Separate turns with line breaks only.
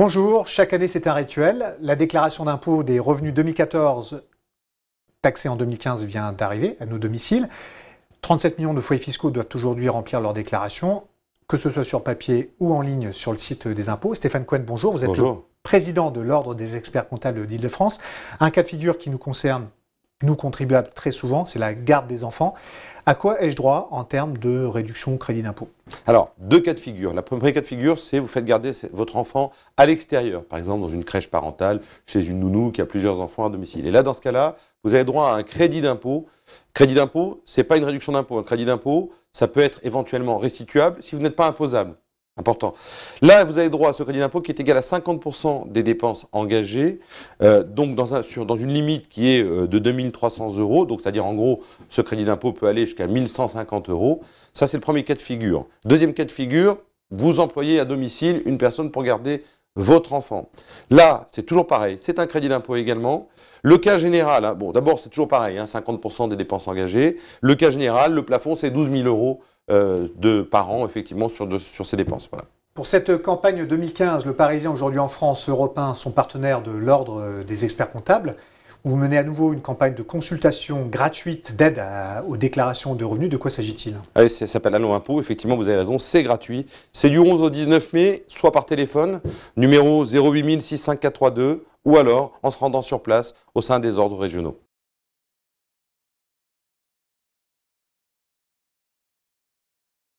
Bonjour, chaque année c'est un rituel. La déclaration d'impôt des revenus 2014 taxés en 2015 vient d'arriver à nos domiciles. 37 millions de foyers fiscaux doivent aujourd'hui remplir leur déclaration, que ce soit sur papier ou en ligne sur le site des impôts. Stéphane Cohen, bonjour. Vous êtes le président de l'Ordre des experts comptables d'Île-de-France. Un cas de figure qui nous concerne nous contribuables très souvent, c'est la garde des enfants. À quoi ai-je droit en termes de réduction au crédit d'impôt
Alors, deux cas de figure. La première cas de figure, c'est vous faites garder votre enfant à l'extérieur, par exemple dans une crèche parentale, chez une nounou qui a plusieurs enfants à domicile. Et là, dans ce cas-là, vous avez droit à un crédit d'impôt. Crédit d'impôt, ce n'est pas une réduction d'impôt. Un crédit d'impôt, ça peut être éventuellement restituable si vous n'êtes pas imposable. Important. Là, vous avez droit à ce crédit d'impôt qui est égal à 50% des dépenses engagées, euh, donc dans, une limite qui est euh, de 2300 euros, donc c'est-à-dire en gros, ce crédit d'impôt peut aller jusqu'à 1150 euros. Ça, c'est le premier cas de figure. Deuxième cas de figure, vous employez à domicile une personne pour garder votre enfant. Là, c'est toujours pareil, c'est un crédit d'impôt également. Le cas général, hein, bon, d'abord, c'est toujours pareil, 50% hein, des dépenses engagées. Le cas général, le plafond, c'est 12 000 euros euh, de, par an, effectivement, sur, sur ces dépenses.
Pour cette campagne 2015, le Parisien aujourd'hui en France, Europe 1, sont partenaires de l'Ordre euh, des experts comptables. Vous menez à nouveau une campagne de consultation gratuite d'aide aux déclarations de revenus. De quoi s'agit-il
ah Ça s'appelle Allo Impôt. Effectivement, vous avez raison, c'est gratuit. C'est du 11 au 19 mai, soit par téléphone, numéro 0865432, ou alors en se rendant sur place au sein des ordres régionaux.